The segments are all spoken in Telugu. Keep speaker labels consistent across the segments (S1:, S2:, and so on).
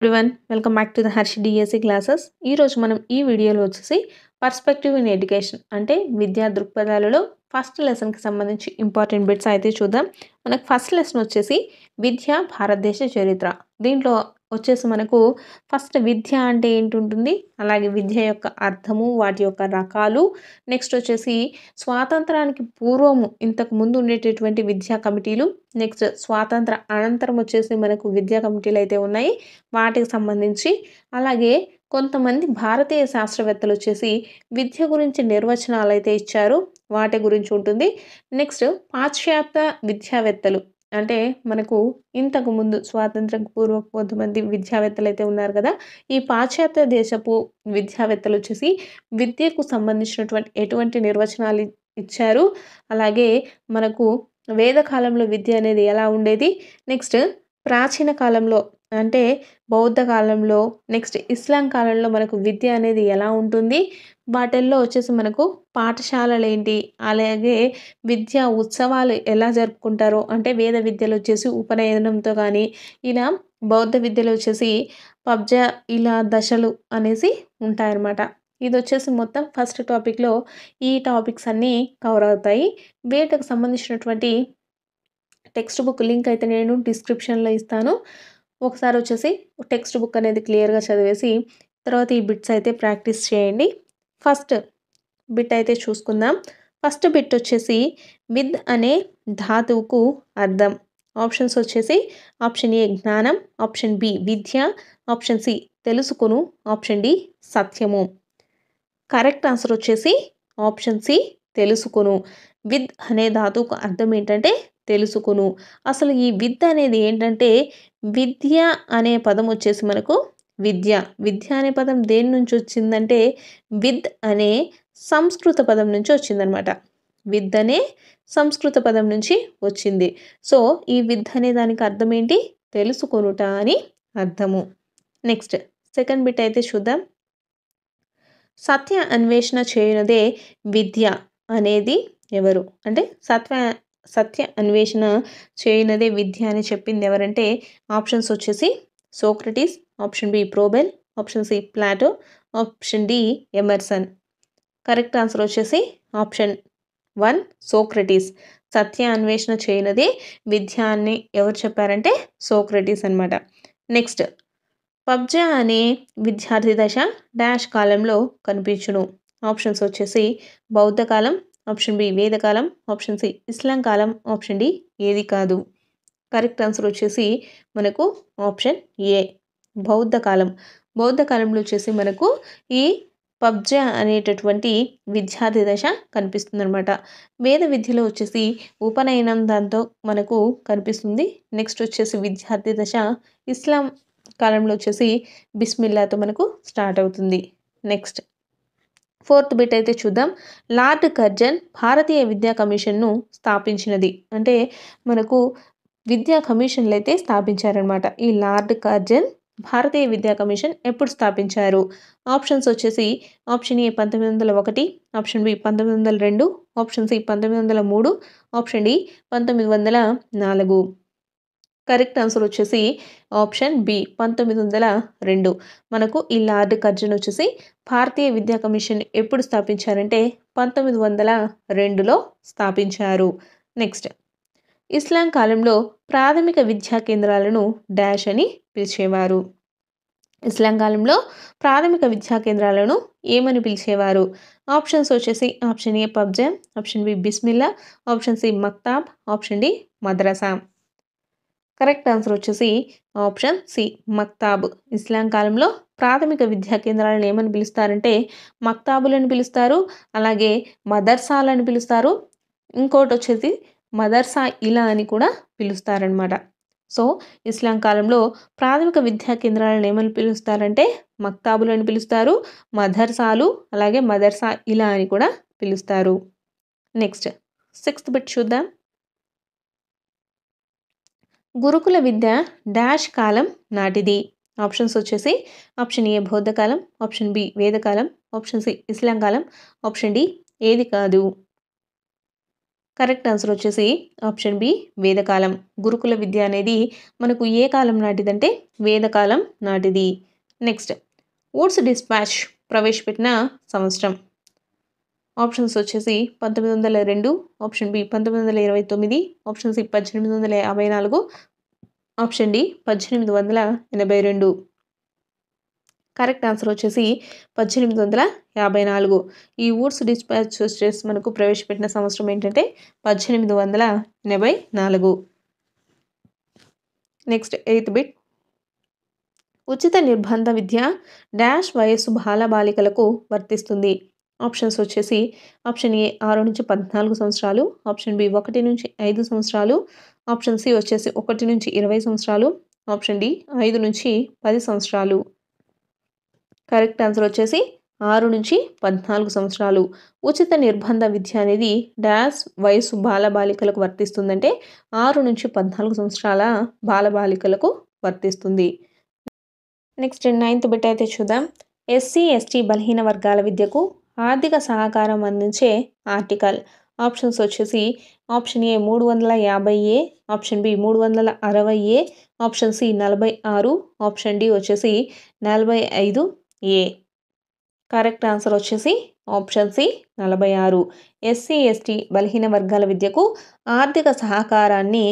S1: everyone welcome back to the Harsh DSC classes ఈరోజు మనం ఈ వీడియోలో వచ్చేసి పర్స్పెక్టివ్ ఇన్ ఎడ్యుకేషన్ అంటే విద్యా దృక్పథాలలో ఫస్ట్ లెసన్కి సంబంధించి ఇంపార్టెంట్ బిట్స్ అయితే చూద్దాం మనకు ఫస్ట్ లెసన్ వచ్చేసి విద్య భారతదేశ చరిత్ర దీంట్లో వచ్చేసి మనకు ఫస్ట్ విద్య అంటే ఏంటుంటుంది అలాగే విద్య యొక్క అర్థము వాటి యొక్క రకాలు నెక్స్ట్ వచ్చేసి స్వాతంత్రానికి పూర్వము ఇంతకు ముందు ఉండేటటువంటి విద్యా కమిటీలు నెక్స్ట్ స్వాతంత్ర అనంతరం వచ్చేసి మనకు విద్యా కమిటీలు అయితే ఉన్నాయి వాటికి సంబంధించి అలాగే కొంతమంది భారతీయ శాస్త్రవేత్తలు వచ్చేసి విద్య గురించి నిర్వచనాలు అయితే ఇచ్చారు వాటి గురించి ఉంటుంది నెక్స్ట్ పాశ్చాత్య విద్యావేత్తలు అంటే మనకు ఇంతకు ముందు స్వాతంత్ర పూర్వక కొంతమంది విద్యావేత్తలు అయితే ఉన్నారు కదా ఈ పాశ్చాత్య దేశపు విద్యావేత్తలు వచ్చేసి విద్యకు సంబంధించినటువంటి ఎటువంటి నిర్వచనాలు ఇచ్చారు అలాగే మనకు వేద కాలంలో విద్య అనేది ఎలా ఉండేది నెక్స్ట్ ప్రాచీన కాలంలో అంటే బౌద్ధ కాలంలో నెక్స్ట్ ఇస్లాం కాలంలో మనకు విద్య అనేది ఎలా ఉంటుంది వాటిల్లో వచ్చేసి మనకు పాఠశాలలు ఏంటి అలాగే విద్యా ఉత్సవాలు ఎలా జరుపుకుంటారో అంటే వేద విద్యలు వచ్చేసి ఉపనయనంతో కానీ ఇలా బౌద్ధ విద్యలు వచ్చేసి పబ్జ ఇలా దశలు అనేసి ఉంటాయన్నమాట ఇది వచ్చేసి మొత్తం ఫస్ట్ టాపిక్లో ఈ టాపిక్స్ అన్నీ కవర్ అవుతాయి వీటికి సంబంధించినటువంటి టెక్స్ట్ బుక్ లింక్ అయితే నేను డిస్క్రిప్షన్లో ఇస్తాను ఒకసారి వచ్చేసి టెక్స్ట్ బుక్ అనేది క్లియర్గా చదివేసి తర్వాత ఈ బిట్స్ అయితే ప్రాక్టీస్ చేయండి ఫస్ట్ బిట్ అయితే చూసుకుందాం ఫస్ట్ బిట్ వచ్చేసి విద్ అనే ధాతువుకు అర్థం ఆప్షన్స్ వచ్చేసి ఆప్షన్ ఏ జ్ఞానం ఆప్షన్ బి విద్య ఆప్షన్ సి తెలుసుకును ఆప్షన్ డి సత్యము కరెక్ట్ ఆన్సర్ వచ్చేసి ఆప్షన్ సి తెలుసుకును విద్ అనే ధాతువుకు అర్థం ఏంటంటే తెలుసుకును అసలు ఈ విద్ అనేది ఏంటంటే విద్య అనే పదం వచ్చేసి మనకు విద్య విద్య అనే పదం దేని నుంచి వచ్చిందంటే విద్ అనే సంస్కృత పదం నుంచి వచ్చిందనమాట విద్ అనే సంస్కృత పదం నుంచి వచ్చింది సో ఈ విద్ అనే దానికి అర్థం ఏంటి తెలుసుకొనుట అని అర్థము నెక్స్ట్ సెకండ్ బిట్ అయితే చూద్దాం సత్య అన్వేషణ చేయనదే విద్య అనేది ఎవరు అంటే సత్వ సత్య అన్వేషణ చేయనదే విద్య అని చెప్పింది ఎవరంటే ఆప్షన్స్ వచ్చేసి Socrates option B Froebel option C Plato option D Emerson correct answer వచ్చేసి ఆప్షన్ వన్ సోక్రటీస్ సత్య అన్వేషణ చేయనది విద్య అని ఎవరు చెప్పారంటే సోక్రటీస్ అనమాట నెక్స్ట్ పబ్జా అనే విద్యార్థి దశ డాష్ కాలంలో కనిపించును ఆప్షన్స్ వచ్చేసి బౌద్ధ కాలం ఆప్షన్ బి వేదకాలం ఆప్షన్ సి ఇస్లాం కాలం ఆప్షన్ డి ఏది కాదు కరెక్ట్ ఆన్సర్ వచ్చేసి మనకు ఆప్షన్ ఏ బౌద్ధ కాలం బౌద్ధ కాలంలో వచ్చేసి మనకు ఈ పబ్జ అనేటటువంటి విద్యార్థి దశ కనిపిస్తుందనమాట వేద విద్యలో వచ్చేసి ఉపనయనం దాంతో మనకు కనిపిస్తుంది నెక్స్ట్ వచ్చేసి విద్యార్థి దశ ఇస్లాం కాలంలో వచ్చేసి బిస్మిల్లాతో మనకు స్టార్ట్ అవుతుంది నెక్స్ట్ ఫోర్త్ బిట్ అయితే చూద్దాం లార్డ్ కర్జన్ భారతీయ విద్యా కమిషన్ను స్థాపించినది అంటే మనకు విద్యా కమిషన్లు అయితే స్థాపించారనమాట ఈ లార్డ్ కర్జన్ భారతీయ విద్యా కమిషన్ ఎప్పుడు స్థాపించారు ఆప్షన్స్ వచ్చేసి ఆప్షన్ ఏ పంతొమ్మిది వందల ఒకటి ఆప్షన్ బి పంతొమ్మిది వందల రెండు ఆప్షన్ సి పంతొమ్మిది వందల మూడు ఆప్షన్ డి పంతొమ్మిది వందల నాలుగు కరెక్ట్ ఆన్సర్ వచ్చేసి ఆప్షన్ బి పంతొమ్మిది వందల రెండు మనకు ఈ లార్డ్ కర్జన్ వచ్చేసి భారతీయ విద్యా కమిషన్ ఎప్పుడు స్థాపించారంటే పంతొమ్మిది వందల రెండులో స్థాపించారు నెక్స్ట్ ఇస్లాం కాలంలో ప్రాథమిక విద్యా కేంద్రాలను డాష్ అని పిలిచేవారు ఇస్లాం కాలంలో ప్రాథమిక విద్యా కేంద్రాలను ఏమని పిలిచేవారు ఆప్షన్స్ వచ్చేసి ఆప్షన్ ఏ పబ్జా ఆప్షన్ బి బిస్మిల్లా ఆప్షన్ సి మక్తాబ్ ఆప్షన్ డి మద్రసా కరెక్ట్ ఆన్సర్ వచ్చేసి ఆప్షన్ సి మక్తాబ్ ఇస్లాం కాలంలో ప్రాథమిక విద్యా కేంద్రాలను ఏమని పిలుస్తారంటే మక్తాబులని పిలుస్తారు అలాగే మదర్సాలని పిలుస్తారు ఇంకోటి వచ్చేసి మదర్సా ఇలా అని కూడా పిలుస్తారనమాట సో ఇస్లాం కాలంలో ప్రాథమిక విద్యా కేంద్రాలను ఏమని పిలుస్తారంటే మక్తాబులు అని పిలుస్తారు మదర్సాలు అలాగే మదర్సా ఇలా అని కూడా పిలుస్తారు నెక్స్ట్ సిక్స్త్ బిట్ చూద్దాం గురుకుల విద్య డాష్ కాలం నాటిది ఆప్షన్స్ వచ్చేసి ఆప్షన్ ఏ బౌద్ధకాలం ఆప్షన్ బి వేదకాలం ఆప్షన్ సి ఇస్లాం కాలం ఆప్షన్ డి ఏది కాదు కరెక్ట్ ఆన్సర్ వచ్చేసి ఆప్షన్ బి వేదకాలం గురుకుల విద్య అనేది మనకు ఏ కాలం నాటిదంటే వేదకాలం నాటిది నెక్స్ట్ ఓట్స్ డిస్పాచ్ ప్రవేశపెట్టిన సంవత్సరం ఆప్షన్స్ వచ్చేసి పంతొమ్మిది వందల రెండు ఆప్షన్ బి పంతొమ్మిది వందల ఇరవై తొమ్మిది ఆప్షన్ సి పద్దెనిమిది వందల యాభై నాలుగు ఆప్షన్ డి పద్దెనిమిది వందల ఎనభై రెండు కరెక్ట్ ఆన్సర్ వచ్చేసి పద్దెనిమిది వందల యాభై నాలుగు ఈ ఊర్స్ డిస్పాచ్ చేసి మనకు ప్రవేశపెట్టిన సంవత్సరం ఏంటంటే పద్దెనిమిది వందల ఎనభై నాలుగు నెక్స్ట్ ఎయిత్ బిట్ ఉచిత నిర్బంధ విద్య డాష్ వయస్సు బాలబాలికలకు వర్తిస్తుంది ఆప్షన్స్ వచ్చేసి ఆప్షన్ ఏ ఆరు నుంచి పద్నాలుగు సంవత్సరాలు ఆప్షన్ బి ఒకటి నుంచి ఐదు సంవత్సరాలు ఆప్షన్ సి వచ్చేసి ఒకటి నుంచి ఇరవై సంవత్సరాలు ఆప్షన్ డి ఐదు నుంచి పది సంవత్సరాలు కరెక్ట్ ఆన్సర్ వచ్చేసి ఆరు నుంచి పద్నాలుగు సంవత్సరాలు ఉచిత నిర్బంధ విద్య అనేది డాష్ వయసు బాలబాలికలకు వర్తిస్తుందంటే ఆరు నుంచి పద్నాలుగు సంవత్సరాల బాలబాలికలకు వర్తిస్తుంది నెక్స్ట్ నైన్త్ బిట్ అయితే చూద్దాం ఎస్సీ ఎస్టీ బలహీన వర్గాల విద్యకు ఆర్థిక సహకారం అందించే ఆర్టికల్ ఆప్షన్స్ వచ్చేసి ఆప్షన్ ఏ మూడు వందల యాభై ఏ ఆప్షన్ బి మూడు వందల అరవై ఏ ఆప్షన్ సి నలభై ఆరు ఆప్షన్ డి వచ్చేసి నలభై ఐదు ఏ కరెక్ట్ ఆన్సర్ వచ్చేసి ఆప్షన్ సి నలభై ఆరు ఎస్సీ ఎస్టీ బలహీన వర్గాల విద్యకు ఆర్థిక సహకారాన్ని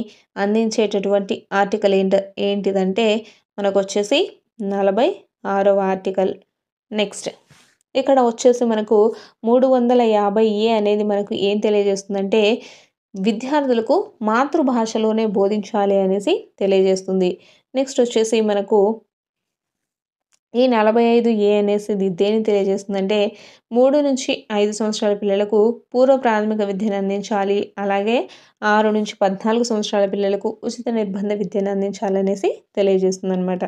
S1: అందించేటటువంటి ఆర్టికల్ ఏంట ఏంటిదంటే మనకు వచ్చేసి నలభై ఆరవ ఆర్టికల్ నెక్స్ట్ ఇక్కడ వచ్చేసి మనకు మూడు వందల యాభై ఏ అనేది మనకు ఏం తెలియజేస్తుందంటే విద్యార్థులకు మాతృభాషలోనే బోధించాలి అనేసి తెలియజేస్తుంది నెక్స్ట్ వచ్చేసి మనకు ఈ నలభై ఐదు ఏ అనేసి దేని తెలియజేస్తుందంటే మూడు నుంచి ఐదు సంవత్సరాల పిల్లలకు పూర్వ ప్రాథమిక విద్యను అందించాలి అలాగే ఆరు నుంచి పద్నాలుగు సంవత్సరాల పిల్లలకు ఉచిత నిర్బంధ విద్యను అందించాలి అనేసి తెలియజేస్తుంది అనమాట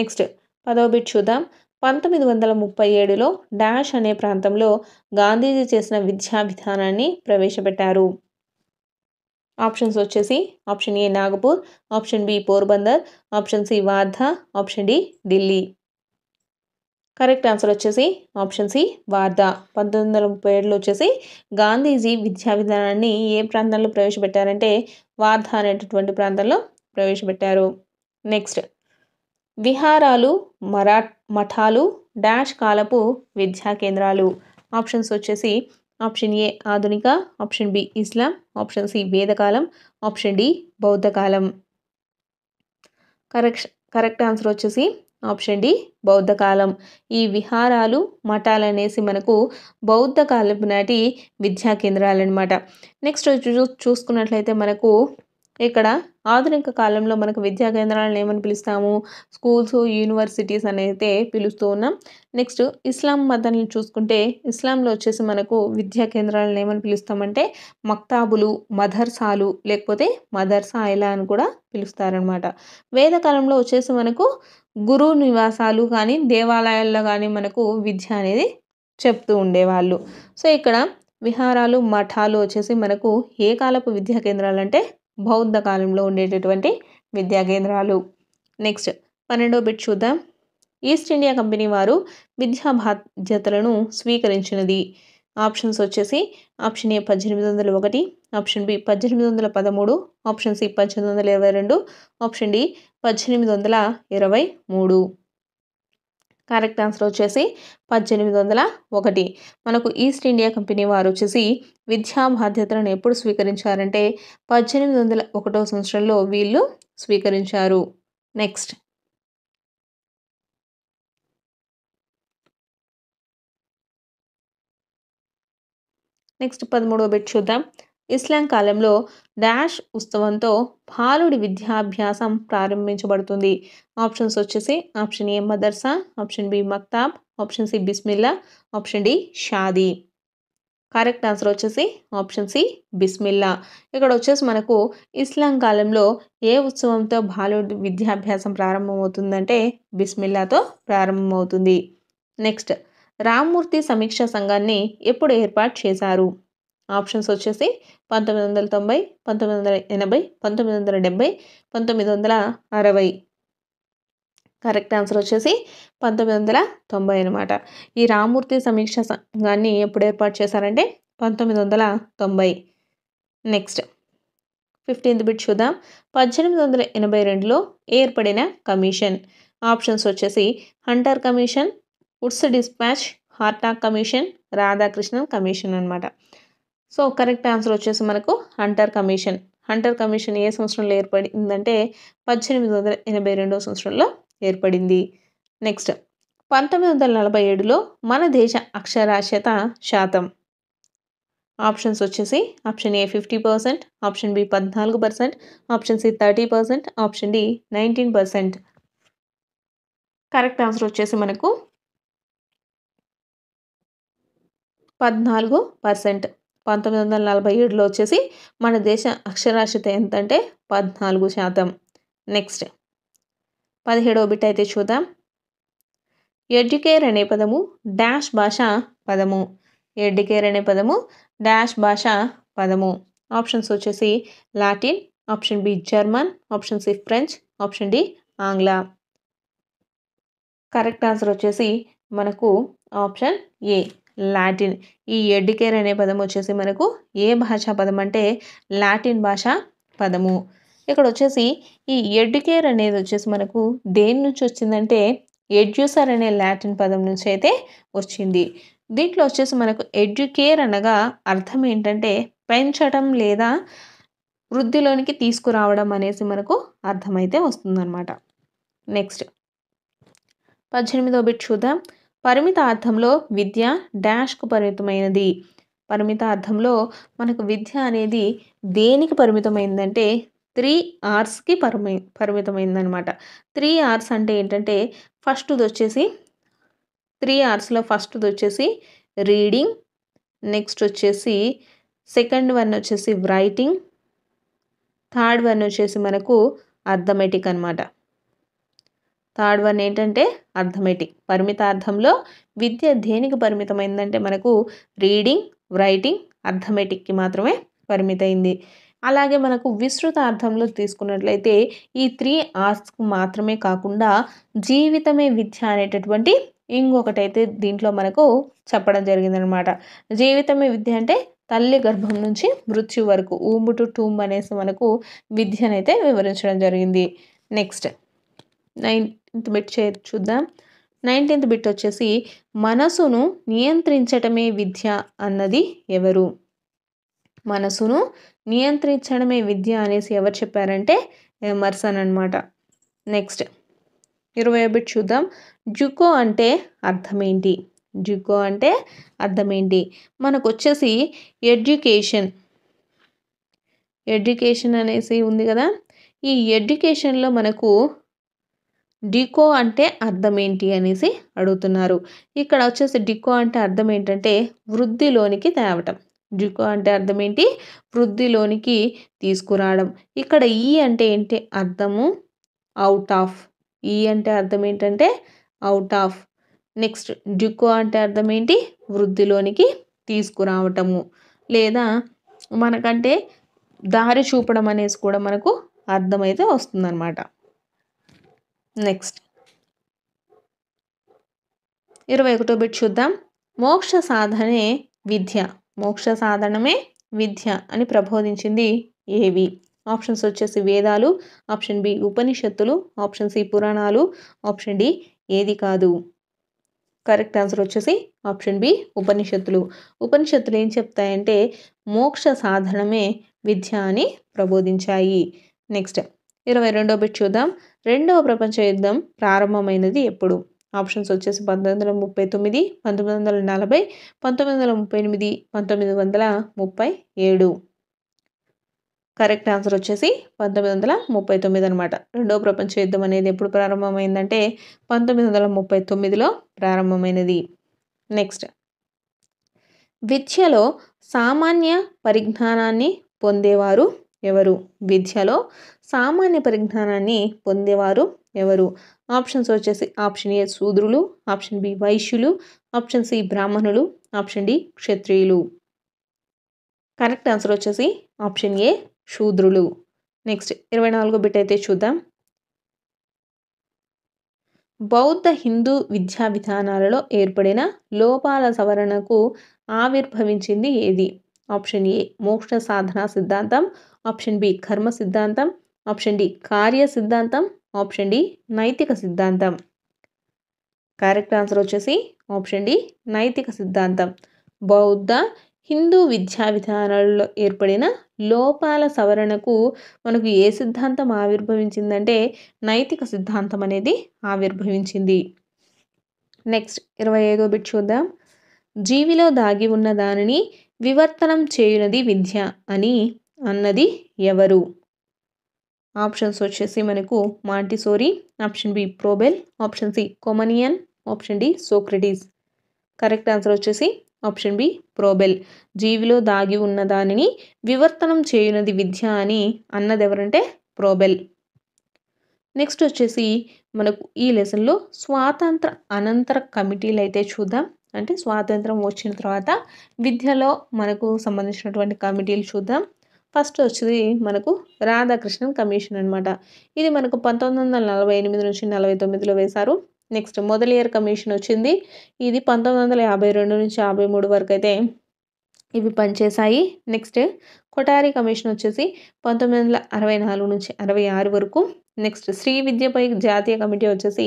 S1: నెక్స్ట్ పదవ బిట్ చూద్దాం పంతొమ్మిది వందల ముప్పై ఏడులో డాష్ అనే ప్రాంతంలో గాంధీజీ చేసిన విద్యా విధానాన్ని ప్రవేశపెట్టారు ఆప్షన్స్ వచ్చేసి option A Nagpur option B Porbandar option C Wardha option D Delhi correct answer వచ్చేసి ఆప్షన్ సి వార్ధా పంతొమ్మిది వందల ముప్పై ఏడులో వచ్చేసి గాంధీజీ విద్యా విధానాన్ని ఏ ప్రాంతంలో ప్రవేశపెట్టారంటే వార్ధా అనేటటువంటి ప్రాంతంలో ప్రవేశపెట్టారు నెక్స్ట్ విహారాలు మరాఠ్ మఠాలు డాష్ కాలపు విద్యా కేంద్రాలు ఆప్షన్స్ వచ్చేసి ఆప్షన్ ఏ ఆధునిక ఆప్షన్ బి ఇస్లాం ఆప్షన్ సి వేదకాలం ఆప్షన్ డి బౌద్ధకాలం కరెక్ట్ కరెక్ట్ ఆన్సర్ వచ్చేసి ఆప్షన్ డి బౌద్ధకాలం ఈ విహారాలు మఠాలు అనేసి మనకు బౌద్ధ కాలపు నాటి విద్యా కేంద్రాలు అనమాట నెక్స్ట్ చూ చూసుకున్నట్లయితే మనకు ఇక్కడ ఆధునిక కాలంలో మనకు విద్యా కేంద్రాలను ఏమని పిలుస్తాము స్కూల్స్ యూనివర్సిటీస్ అయితే పిలుస్తూ ఉన్నాం నెక్స్ట్ ఇస్లాం మతాన్ని చూసుకుంటే ఇస్లాంలో వచ్చేసి మనకు విద్యా కేంద్రాలను ఏమని పిలుస్తామంటే మక్తాబులు మదర్సాలు లేకపోతే మదర్సా ఇలా అని కూడా పిలుస్తారనమాట వేదకాలంలో వచ్చేసి మనకు గురు నివాసాలు కానీ దేవాలయాల్లో కానీ మనకు విద్య అనేది చెప్తూ ఉండేవాళ్ళు సో ఇక్కడ విహారాలు మఠాలు వచ్చేసి మనకు ఏ కాలపు విద్యా కేంద్రాలు అంటే బౌద్ధ కాలంలో ఉండేటటువంటి విద్యా కేంద్రాలు నెక్స్ట్ పన్నెండో బిట్ చూద్దాం ఈస్ట్ ఇండియా కంపెనీ వారు విద్యా బాధ్యతలను స్వీకరించినది ఆప్షన్స్ వచ్చేసి ఆప్షన్ ఏ పద్దెనిమిది వందల ఒకటి ఆప్షన్ బి పద్దెనిమిది వందల పదమూడు ఆప్షన్ సి పద్దెనిమిది వందల ఇరవై రెండు ఆప్షన్ డి పద్దెనిమిది వందల ఇరవై మూడు కరెక్ట్ ఆన్సర్ వచ్చేసి పద్దెనిమిది వందల ఒకటి మనకు ఈస్ట్ ఇండియా కంపెనీ వారు వచ్చేసి విద్యా బాధ్యతలను ఎప్పుడు స్వీకరించారంటే పద్దెనిమిది వందల ఒకటో సంవత్సరంలో వీళ్ళు స్వీకరించారు నెక్స్ట్ నెక్స్ట్ పదమూడవ బిట్ చూద్దాం ఇస్లాం కాలంలో డాష్ ఉత్సవంతో బాలుడి విద్యాభ్యాసం ప్రారంభించబడుతుంది ఆప్షన్స్ వచ్చేసి ఆప్షన్ ఏ మదర్సా ఆప్షన్ బి మక్తాబ్ ఆప్షన్ సి బిస్మిల్లా ఆప్షన్ డి షాదీ కరెక్ట్ ఆన్సర్ వచ్చేసి ఆప్షన్ సి బిస్మిల్లా ఇక్కడ వచ్చేసి మనకు ఇస్లాం కాలంలో ఏ ఉత్సవంతో బాలుడి విద్యాభ్యాసం ప్రారంభమవుతుందంటే బిస్మిల్లాతో ప్రారంభమవుతుంది నెక్స్ట్ రామ్మూర్తి సమీక్షా సంఘాన్ని ఎప్పుడు ఏర్పాటు చేశారు ఆప్షన్స్ వచ్చేసి పంతొమ్మిది వందల తొంభై పంతొమ్మిది వందల ఎనభై పంతొమ్మిది వందల డెబ్బై పంతొమ్మిది వందల అరవై కరెక్ట్ ఆన్సర్ వచ్చేసి పంతొమ్మిది వందల తొంభై అనమాట ఈ రామూర్తి సమీక్ష సంఘాన్ని ఎప్పుడు ఏర్పాటు చేశారంటే పంతొమ్మిది వందల తొంభై నెక్స్ట్ ఫిఫ్టీన్త్ బిట్ చూద్దాం పద్దెనిమిది వందల ఎనభై రెండులో ఏర్పడిన కమిషన్ ఆప్షన్స్ వచ్చేసి Hunter commission Wood's dispatch Hartog commission Radhakrishnan commission అనమాట సో కరెక్ట్ ఆన్సర్ వచ్చేసి మనకు హంటర్ కమిషన్ హంటర్ కమిషన్ ఏ సంవత్సరంలో ఏర్పడిందంటే పద్దెనిమిది వందల ఎనభై రెండవ సంవత్సరంలో ఏర్పడింది నెక్స్ట్ పంతొమ్మిది వందల నలభై ఏడులో మన దేశ అక్షరాస్యత శాతం ఆప్షన్స్ వచ్చేసి option A fifty percent option B పద్నాలుగు percent option C thirty percent option D nineteen percent correct answer వచ్చేసి మనకు పద్నాలుగు పర్సెంట్ పంతొమ్మిది వందల నలభై ఏడులో వచ్చేసి మన దేశ అక్షరాస్యత ఎంతంటే పద్నాలుగు శాతం నెక్స్ట్ పదిహేడవ బిట్ అయితే చూద్దాం ఎడ్యుకేర్ అనే పదము డాష్ భాష పదము ఎడ్యుకేర్ అనే పదము డాష్ భాష పదము ఆప్షన్స్ వచ్చేసి Latin option B German option C French option D ఆంగ్ల కరెక్ట్ ఆన్సర్ వచ్చేసి మనకు ఆప్షన్ ఏ లాటిన్ ఈ ఎడ్డికేర్ అనే పదం వచ్చేసి మనకు ఏ భాషా పదం అంటే లాటిన్ భాష పదము ఇక్కడ వచ్చేసి ఈ ఎడ్యుకేర్ అనేది వచ్చేసి మనకు దేని నుంచి వచ్చిందంటే ఎడ్యూసర్ అనే లాటిన్ పదం నుంచి అయితే వచ్చింది దీంట్లో వచ్చేసి మనకు ఎడ్యుకేర్ అనగా అర్థం ఏంటంటే పెంచడం లేదా వృద్ధిలోనికి తీసుకురావడం అనేసి మనకు అర్థమైతే వస్తుందన్నమాట నెక్స్ట్ పద్దెనిమిదో బిట్ చూద్దాం పరిమిత అర్థంలో విద్య డాష్కు పరిమితమైనది పరిమిత అర్థంలో మనకు విద్య అనేది దేనికి పరిమితమైందంటే త్రీ ఆర్స్కి పరిమి పరిమితమైందనమాట త్రీ ఆర్స్ అంటే ఏంటంటే ఫస్ట్ది వచ్చేసి త్రీ ఆర్స్లో ఫస్ట్ది వచ్చేసి రీడింగ్ నెక్స్ట్ వచ్చేసి సెకండ్ వన్ వచ్చేసి రైటింగ్ థర్డ్ వన్ వచ్చేసి మనకు అర్థమెటిక్ అనమాట థర్డ్ వన్ ఏంటంటే అర్థమెటిక్ పరిమితార్థంలో విద్య దేనికి పరిమితమైందంటే మనకు రీడింగ్ రైటింగ్ అర్థమెటిక్కి మాత్రమే పరిమితమైంది అలాగే మనకు విస్తృత అర్థంలో తీసుకున్నట్లయితే ఈ త్రీ ఆర్ట్స్కు మాత్రమే కాకుండా జీవితమే విద్య అనేటటువంటి ఇంకొకటైతే దీంట్లో మనకు చెప్పడం జరిగిందనమాట జీవితమే విద్య అంటే తల్లి గర్భం నుంచి మృత్యు వరకు ఊంబు టు టూమ్ అనేసి మనకు విద్యనైతే వివరించడం జరిగింది నెక్స్ట్ నైన్ నైన్టీన్త్ బిట్ చే చూద్దాం నైన్టీన్త్ బిట్ వచ్చేసి మనసును నియంత్రించటమే విద్య అన్నది ఎవరు మనసును నియంత్రించడమే విద్య అనేసి ఎవరు చెప్పారంటే ఎమర్సన్ అనమాట నెక్స్ట్ ఇరవై బిట్ చూద్దాం జుకో అంటే అర్థమేంటి జుకో అంటే అర్థమేంటి మనకు వచ్చేసి ఎడ్యుకేషన్ ఎడ్యుకేషన్ అనేసి ఉంది కదా ఈ ఎడ్యుకేషన్లో మనకు డికో అంటే అర్థం ఏంటి అనేసి అడుగుతున్నారు ఇక్కడ వచ్చేసి డికో అంటే అర్థం ఏంటంటే వృద్ధిలోనికి తేవటం డికో అంటే అర్థం ఏంటి వృద్ధిలోనికి తీసుకురావడం ఇక్కడ ఈ అంటే ఏంటి అర్థము అవుట్ ఆఫ్ ఈ అంటే అర్థం ఏంటంటే అవుట్ ఆఫ్ నెక్స్ట్ డికో అంటే అర్థం ఏంటి వృద్ధిలోనికి తీసుకురావటము లేదా మనకంటే దారి చూపడం అనేసి కూడా మనకు అర్థమైతే వస్తుందన్నమాట నెక్స్ట్ ఇరవై ఒకటో బిట్ చూద్దాం మోక్ష సాధనే విద్య మోక్ష సాధనమే విద్య అని ప్రబోధించింది ఏవి ఆప్షన్స్ వచ్చేసి వేదాలు ఆప్షన్ బి ఉపనిషత్తులు ఆప్షన్ సి పురాణాలు ఆప్షన్ డి ఏది కాదు కరెక్ట్ ఆన్సర్ వచ్చేసి ఆప్షన్ బి ఉపనిషత్తులు ఉపనిషత్తులు ఏం చెప్తాయంటే మోక్ష సాధనమే విద్య అని ప్రబోధించాయి నెక్స్ట్ ఇరవై రెండో బిట్ చూద్దాం రెండవ ప్రపంచ యుద్ధం ప్రారంభమైనది ఎప్పుడు ఆప్షన్స్ వచ్చేసి పంతొమ్మిది వందల ముప్పై తొమ్మిది పంతొమ్మిది వందల నలభై పంతొమ్మిది వందల ముప్పై ఎనిమిది పంతొమ్మిది వందల ముప్పై ఏడు కరెక్ట్ ఆన్సర్ వచ్చేసి పంతొమ్మిది వందల ముప్పై తొమ్మిది అనమాట రెండవ ప్రపంచ యుద్ధం అనేది ఎప్పుడు ప్రారంభమైందంటే పంతొమ్మిది వందల ముప్పై తొమ్మిదిలో ప్రారంభమైనది నెక్స్ట్ విద్యలో సామాన్య పరిజ్ఞానాన్ని పొందేవారు ఎవరు విద్యలో సామాన్య పరిజ్ఞానాన్ని పొందేవారు ఎవరు ఆప్షన్స్ వచ్చేసి ఆప్షన్ ఏ శూద్రులు ఆప్షన్ బి వైశ్యులు ఆప్షన్ సి బ్రాహ్మణులు ఆప్షన్ డి క్షత్రియులు కరెక్ట్ ఆన్సర్ వచ్చేసి ఆప్షన్ ఏ శూద్రులు నెక్స్ట్ ఇరవై నాలుగో బిట్ అయితే చూద్దాం బౌద్ధ హిందూ విద్యా విధానాలలో ఏర్పడిన లోపాల సవరణకు ఆవిర్భవించింది ఏది ఆప్షన్ ఏ మోక్ష సాధన సిద్ధాంతం ఆప్షన్ బి కర్మ సిద్ధాంతం ఆప్షన్ డి కార్య సిద్ధాంతం ఆప్షన్ డి నైతిక సిద్ధాంతం కరెక్ట్ ఆన్సర్ వచ్చేసి ఆప్షన్ డి నైతిక సిద్ధాంతం బౌద్ధ హిందూ విద్యా విధానాల్లో ఏర్పడిన లోపాల సవరణకు మనకు ఏ సిద్ధాంతం ఆవిర్భవించిందంటే నైతిక సిద్ధాంతం అనేది ఆవిర్భవించింది నెక్స్ట్ ఇరవై ఐదో బిట్ చూద్దాం జీవిలో దాగి ఉన్న దానిని వివర్తనం చేయునది విద్య అని అన్నది ఎవరు ఆప్షన్స్ వచ్చేసి మనకు Montessori option B Froebel option C Comenius option D Socrates correct answer వచ్చేసి ఆప్షన్ బి ప్రోబెల్ జీవిలో దాగి ఉన్న దానిని వివర్తనం చేయనది విద్య అని ఎవరంటే ప్రోబెల్ నెక్స్ట్ వచ్చేసి మనకు ఈ లెసన్లో స్వాతంత్ర అనంతర కమిటీలు అయితే చూద్దాం అంటే స్వాతంత్రం వచ్చిన తర్వాత విద్యలో మనకు సంబంధించినటువంటి కమిటీలు చూద్దాం ఫస్ట్ వచ్చేది మనకు రాధాకృష్ణన్ కమిషన్ అనమాట ఇది మనకు పంతొమ్మిది వందల నలభై ఎనిమిది నుంచి నలభై తొమ్మిదిలో వేశారు నెక్స్ట్ మొదలియర్ కమిషన్ వచ్చింది ఇది పంతొమ్మిది వందల యాభై రెండు నుంచి యాభై మూడు వరకు అయితే ఇవి పనిచేశాయి నెక్స్ట్ కొటారి కమిషన్ వచ్చేసి పంతొమ్మిది వందల అరవై నాలుగు నుంచి అరవై ఆరు వరకు నెక్స్ట్ స్త్రీ విద్యపై జాతీయ కమిటీ వచ్చేసి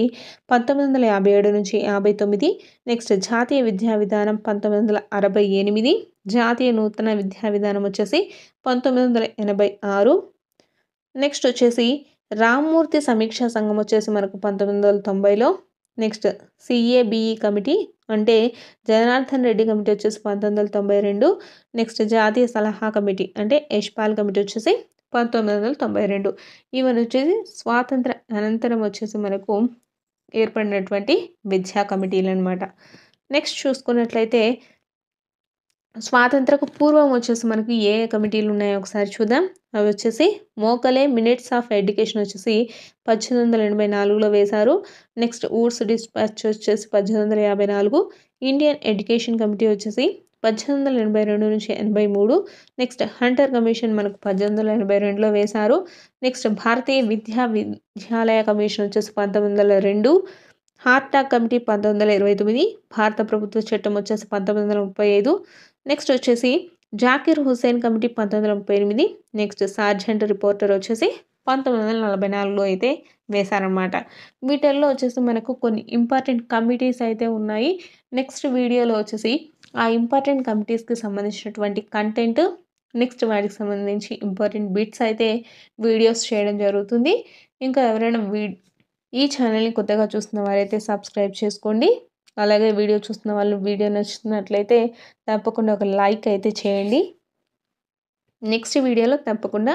S1: పంతొమ్మిది వందల యాభై ఏడు నుంచి యాభై తొమ్మిది నెక్స్ట్ జాతీయ విద్యా విధానం పంతొమ్మిది వందల అరవై ఎనిమిది జాతీయ నూతన విద్యా విధానం వచ్చేసి పంతొమ్మిది వందల ఎనభై ఆరు నెక్స్ట్ వచ్చేసి రామ్మూర్తి సమీక్షా సంఘం వచ్చేసి మనకు పంతొమ్మిది వందల తొంభైలో నెక్స్ట్ సిఏబిఈ కమిటీ అంటే జనార్దన్ రెడ్డి కమిటీ వచ్చేసి పంతొమ్మిది వందల తొంభై రెండు నెక్స్ట్ జాతీయ సలహా కమిటీ అంటే యష్పాల్ కమిటీ వచ్చేసి పంతొమ్మిది వందల తొంభై రెండు వచ్చేసి స్వాతంత్ర అనంతరం వచ్చేసి మనకు ఏర్పడినటువంటి విద్యా కమిటీలు అనమాట నెక్స్ట్ చూసుకున్నట్లయితే స్వాతంత్రకు పూర్వం వచ్చేసి మనకు ఏ కమిటీలు ఉన్నాయో ఒకసారి చూద్దాం అవి వచ్చేసి మోకలే మినిట్స్ ఆఫ్ ఎడ్యుకేషన్ వచ్చేసి పద్దెనిమిది వందల ఎనభై నాలుగులో వేశారు నెక్స్ట్ ఊర్స్ డిస్పాచ్ వచ్చేసి పద్దెనిమిది వందల యాభై నాలుగు ఇండియన్ ఎడ్యుకేషన్ కమిటీ వచ్చేసి పద్దెనిమిది వందల ఎనభై రెండు నుంచి ఎనభై మూడు నెక్స్ట్ హంటర్ కమిషన్ మనకు పద్దెనిమిది వందల ఎనభై రెండులో వేశారు నెక్స్ట్ భారతీయ విద్యా విద్యాలయ కమిషన్ వచ్చేసి పంతొమ్మిది వందల రెండు కమిటీ పంతొమ్మిది వందల ఇరవై తొమ్మిది భారత ప్రభుత్వ చట్టం వచ్చేసి పంతొమ్మిది వందల ముప్పై ఐదు నెక్స్ట్ వచ్చేసి జాకిర్ హుసేన్ కమిటీ పంతొమ్మిది వందల ముప్పై ఎనిమిది నెక్స్ట్ సార్జెంట్ రిపోర్టర్ వచ్చేసి పంతొమ్మిది వందల నలభై నాలుగులో అయితే వేశారనమాట వీటిల్లో వచ్చేసి మనకు కొన్ని ఇంపార్టెంట్ కమిటీస్ అయితే ఉన్నాయి నెక్స్ట్ వీడియోలో వచ్చేసి ఆ ఇంపార్టెంట్ కమిటీస్కి సంబంధించినటువంటి కంటెంట్ నెక్స్ట్ వాటికి సంబంధించి ఇంపార్టెంట్ బిట్స్ అయితే వీడియోస్ చేయడం జరుగుతుంది ఇంకా ఎవరైనా వీ ఈ ఛానల్ని కొత్తగా చూస్తున్న వారైతే సబ్స్క్రైబ్ చేసుకోండి అలాగే వీడియో చూస్తున్న వాళ్ళు వీడియో నచ్చుతున్నట్లయితే తప్పకుండా ఒక లైక్ అయితే చేయండి నెక్స్ట్ వీడియోలో తప్పకుండా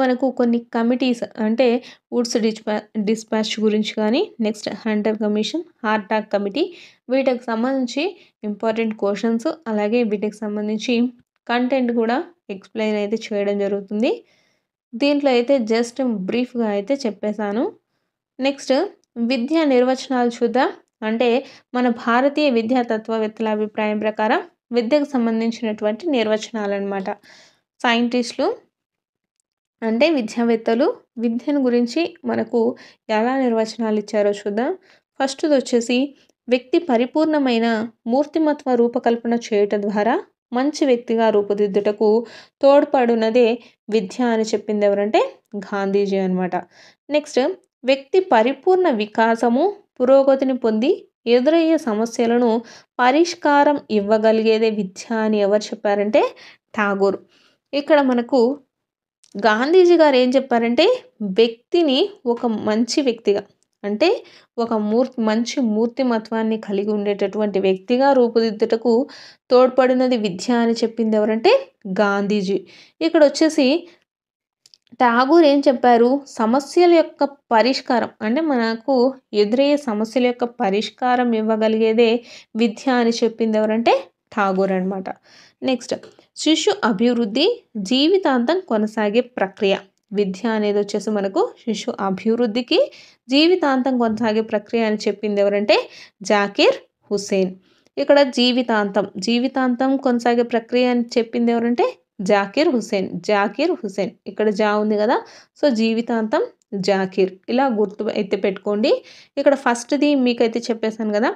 S1: మనకు కొన్ని కమిటీస్ అంటే వుడ్స్ డిస్పా డిస్పాచ్ గురించి కానీ next Hunter commission Hartog committee వీటికి సంబంధించి ఇంపార్టెంట్ క్వశ్చన్స్ అలాగే వీటికి సంబంధించి కంటెంట్ కూడా ఎక్స్ప్లెయిన్ అయితే చేయడం జరుగుతుంది దీంట్లో అయితే జస్ట్ బ్రీఫ్గా అయితే చెప్పేశాను నెక్స్ట్ విద్యా నిర్వచనాలు చూద్దాం అంటే మన భారతీయ విద్యా తత్వవేత్తల అభిప్రాయం ప్రకారం విద్యకు సంబంధించినటువంటి నిర్వచనాలు అనమాట సైంటిస్టులు అంటే విద్యావేత్తలు విద్యను గురించి మనకు ఎలా నిర్వచనాలు ఇచ్చారో చూద్దాం ఫస్ట్ది వచ్చేసి వ్యక్తి పరిపూర్ణమైన మూర్తిమత్వ రూపకల్పన చేయటం ద్వారా మంచి వ్యక్తిగా రూపుదిద్దుటకు తోడ్పడునదే విద్య అని చెప్పింది ఎవరంటే గాంధీజీ అనమాట నెక్స్ట్ వ్యక్తి పరిపూర్ణ వికాసము పురోగతిని పొంది ఎదురయ్యే సమస్యలను పరిష్కారం ఇవ్వగలిగేదే విద్య అని ఎవరు చెప్పారంటే ఠాగూర్ ఇక్కడ మనకు గాంధీజీ గారు ఏం చెప్పారంటే వ్యక్తిని ఒక మంచి వ్యక్తిగా అంటే ఒక మూర్తి మంచి మూర్తిమత్వాన్ని కలిగి ఉండేటటువంటి వ్యక్తిగా రూపుదిద్దుటకు తోడ్పడినది విద్య అని చెప్పింది ఎవరంటే గాంధీజీ ఇక్కడ వచ్చేసి ఠాగూర్ ఏం చెప్పారు సమస్యల యొక్క పరిష్కారం అంటే మనకు ఎదురయ్యే సమస్యల యొక్క పరిష్కారం ఇవ్వగలిగేదే విద్య అని చెప్పింది ఎవరంటే ఠాగూర్ అనమాట నెక్స్ట్ శిశు అభివృద్ధి జీవితాంతం కొనసాగే ప్రక్రియ విద్య అనేది వచ్చేసి మనకు శిశు అభివృద్ధికి జీవితాంతం కొనసాగే ప్రక్రియ అని చెప్పింది ఎవరంటే జాకీర్ హుసేన్ ఇక్కడ జీవితాంతం జీవితాంతం కొనసాగే ప్రక్రియ అని చెప్పింది ఎవరంటే జాకిర్ హుసేన్ జాకిర్ హుసేన్ ఇక్కడ జా ఉంది కదా సో జీవితాంతం జాకిర్ ఇలా గుర్తు అయితే పెట్టుకోండి ఇక్కడ ఫస్ట్ది మీకైతే చెప్పేశాను కదా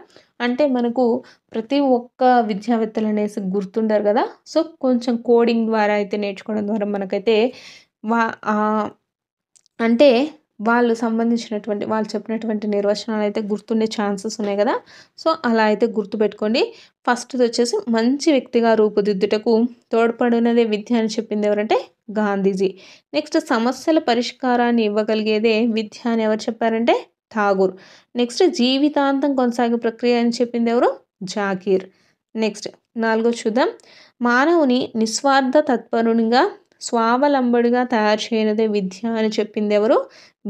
S1: అంటే మనకు ప్రతి ఒక్క విద్యావేత్తలు అనేసి గుర్తుండరు కదా సో కొంచెం కోడింగ్ ద్వారా అయితే నేర్చుకోవడం ద్వారా మనకైతే వా అంటే వాళ్ళు సంబంధించినటువంటి వాళ్ళు చెప్పినటువంటి నిర్వచనాలు అయితే గుర్తుండే ఛాన్సెస్ ఉన్నాయి కదా సో అలా అయితే గుర్తుపెట్టుకోండి ఫస్ట్ది వచ్చేసి మంచి వ్యక్తిగా రూపుదిద్దుటకు తోడ్పడినదే విద్య అని చెప్పింది ఎవరంటే గాంధీజీ నెక్స్ట్ సమస్యల పరిష్కారాన్ని ఇవ్వగలిగేదే విద్య అని ఎవరు చెప్పారంటే ఠాగూర్ నెక్స్ట్ జీవితాంతం కొనసాగే ప్రక్రియ అని చెప్పింది ఎవరు జాకీర్ నెక్స్ట్ నాలుగో చూద్దాం మానవుని నిస్వార్థ తత్పరునిగా స్వావలంబడిగా తయారు చేయనిదే విద్య అని చెప్పింది ఎవరు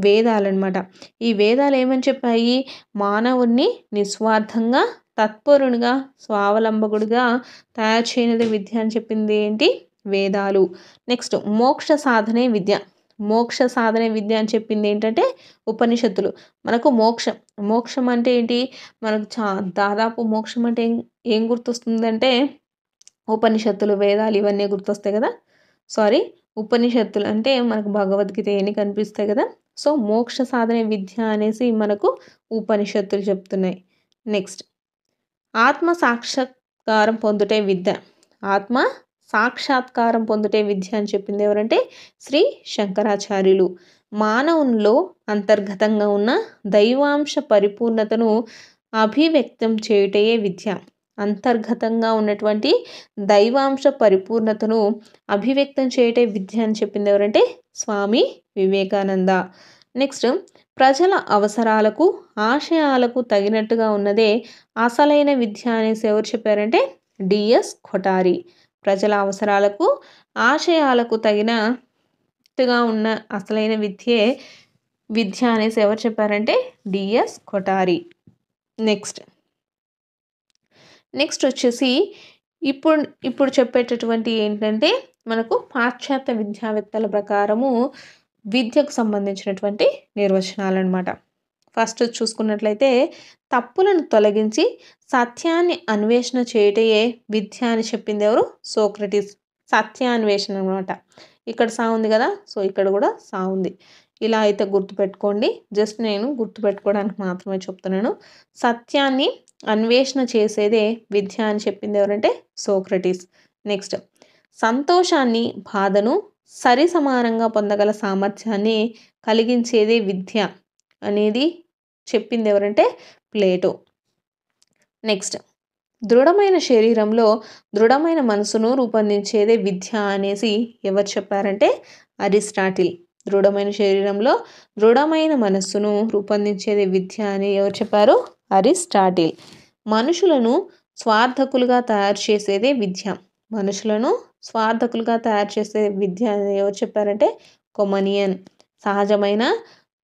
S1: వేదాలన్నమాట ఈ వేదాలు ఏమని చెప్పాయి మానవుణ్ణి నిస్వార్థంగా తత్పరునిగా స్వావలంబకుడిగా తయారు చేయనిదే విద్య అని చెప్పింది ఏంటి వేదాలు నెక్స్ట్ మోక్ష సాధనే విద్య మోక్ష సాధనే విద్య అని చెప్పింది ఏంటంటే ఉపనిషత్తులు మనకు మోక్షం మోక్షం అంటే ఏంటి మనకు చా దాదాపు మోక్షం అంటే ఏం గుర్తొస్తుందంటే ఉపనిషత్తులు వేదాలు ఇవన్నీ గుర్తొస్తాయి కదా సారీ ఉపనిషత్తులు అంటే మనకు భగవద్గీత ఏమి కనిపిస్తాయి కదా సో మోక్ష సాధన విద్య అనేసి మనకు ఉపనిషత్తులు చెప్తున్నాయి నెక్స్ట్ ఆత్మ సాక్షాత్కారం పొందుటే విద్య ఆత్మ సాక్షాత్కారం పొందుటే విద్య అని చెప్పింది ఎవరంటే శ్రీ శంకరాచార్యులు మానవుల్లో అంతర్గతంగా ఉన్న దైవాంశ పరిపూర్ణతను అభివ్యక్తం చేయుటయే విద్య అంతర్గతంగా ఉన్నటువంటి దైవాంశ పరిపూర్ణతను అభివ్యక్తం చేయటే విద్య అని చెప్పింది ఎవరంటే స్వామి వివేకానంద నెక్స్ట్ ప్రజల అవసరాలకు ఆశయాలకు తగినట్టుగా ఉన్నదే అసలైన విద్య అనేసి ఎవరు చెప్పారంటే డిఎస్ కొటారి ప్రజల అవసరాలకు ఆశయాలకు తగినట్టుగా ఉన్న అసలైన విద్యే విద్య అనేసి ఎవరు చెప్పారంటే డిఎస్ కొటారి నెక్స్ట్ నెక్స్ట్ వచ్చేసి ఇప్పుడు ఇప్పుడు చెప్పేటటువంటి ఏంటంటే మనకు పాశ్చాత్య విద్యావేత్తల ప్రకారము విద్యకు సంబంధించినటువంటి నిర్వచనాలు అనమాట ఫస్ట్ చూసుకున్నట్లయితే తప్పులను తొలగించి సత్యాన్ని అన్వేషణ చేయటయే విద్య అని చెప్పింది ఎవరు సోక్రటీస్ సత్యాన్వేషణ అనమాట ఇక్కడ సా ఉంది కదా సో ఇక్కడ కూడా సా ఉంది ఇలా అయితే గుర్తుపెట్టుకోండి జస్ట్ నేను గుర్తుపెట్టుకోవడానికి మాత్రమే చెప్తున్నాను సత్యాన్ని అన్వేషణ చేసేదే విద్య అని చెప్పింది ఎవరంటే సోక్రటీస్ నెక్స్ట్ సంతోషాన్ని బాధను సరి సమానంగా పొందగల సామర్థ్యాన్ని కలిగించేదే విద్య అనేది చెప్పింది ఎవరంటే ప్లేటో నెక్స్ట్ దృఢమైన శరీరంలో దృఢమైన మనసును రూపొందించేదే విద్య అనేసి ఎవరు చెప్పారంటే అరిస్టాటిల్ దృఢమైన శరీరంలో దృఢమైన మనస్సును రూపొందించేది విద్య అని ఎవరు చెప్పారు అరిస్టాటిల్ మనుషులను స్వార్థకులుగా తయారు చేసేదే విద్య మనుషులను స్వార్థకులుగా తయారు చేసే విద్య అని ఎవరు చెప్పారంటే కొమనియన్ సహజమైన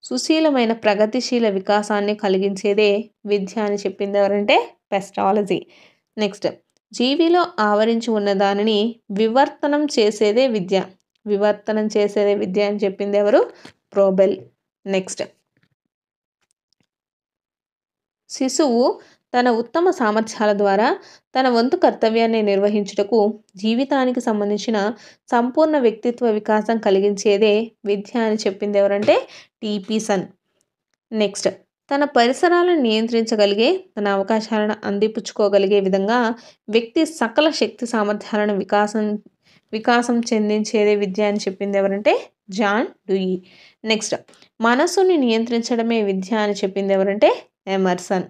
S1: సుశీలమైన ప్రగతిశీల వికాసాన్ని కలిగించేదే విద్య అని చెప్పింది ఎవరంటే పెస్టాలజీ నెక్స్ట్ జీవిలో ఆవరించి ఉన్న దానిని వివర్తనం చేసేదే విద్య వివర్తనం చేసే విద్య అని చెప్పింది ఎవరు ప్రోబెల్ నెక్స్ట్ శిశువు తన ఉత్తమ సామర్థ్యాల ద్వారా తన వంతు కర్తవ్యాన్ని నిర్వహించుటకు జీవితానికి సంబంధించిన సంపూర్ణ వ్యక్తిత్వ వికాసం కలిగించేదే విద్య అని చెప్పింది ఎవరంటే టీపీ సన్ నెక్స్ట్ తన పరిసరాలను నియంత్రించగలిగే తన అవకాశాలను అందిపుచ్చుకోగలిగే విధంగా వ్యక్తి సకల శక్తి సామర్థ్యాలను వికాసం వికాసం చెందించేదే విద్య అని చెప్పింది ఎవరంటే జాన్ డూయి నెక్స్ట్ మనసుని నియంత్రించడమే విద్య అని చెప్పింది ఎవరంటే ఎమర్సన్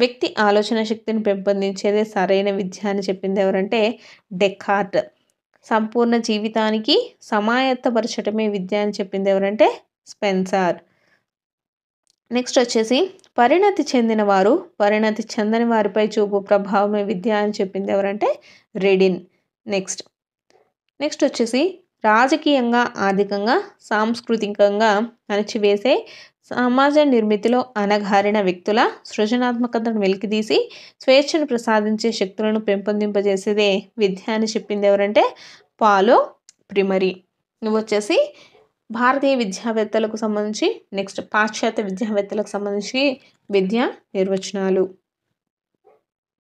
S1: వ్యక్తి ఆలోచన శక్తిని పెంపొందించేదే సరైన విద్య అని చెప్పింది ఎవరంటే డెక్కార్ట్ సంపూర్ణ జీవితానికి సమాయత్తపరచడమే విద్య అని చెప్పింది ఎవరంటే స్పెన్సార్ నెక్స్ట్ వచ్చేసి పరిణతి చెందిన వారు పరిణతి చెందని వారిపై చూపు ప్రభావమే విద్య అని చెప్పింది ఎవరంటే రెడిన్ నెక్స్ట్ నెక్స్ట్ వచ్చేసి రాజకీయంగా ఆర్థికంగా సాంస్కృతికంగా అణచివేసే సమాజ నిర్మితిలో అనగారిన వ్యక్తుల సృజనాత్మకతను వెలికితీసి స్వేచ్ఛను ప్రసాదించే శక్తులను పెంపొందింపజేసేదే విద్య అని చెప్పింది ఎవరంటే పాలో ప్రిమరీ ఇవి వచ్చేసి భారతీయ విద్యావేత్తలకు సంబంధించి నెక్స్ట్ పాశ్చాత్య విద్యావేత్తలకు సంబంధించి విద్య నిర్వచనాలు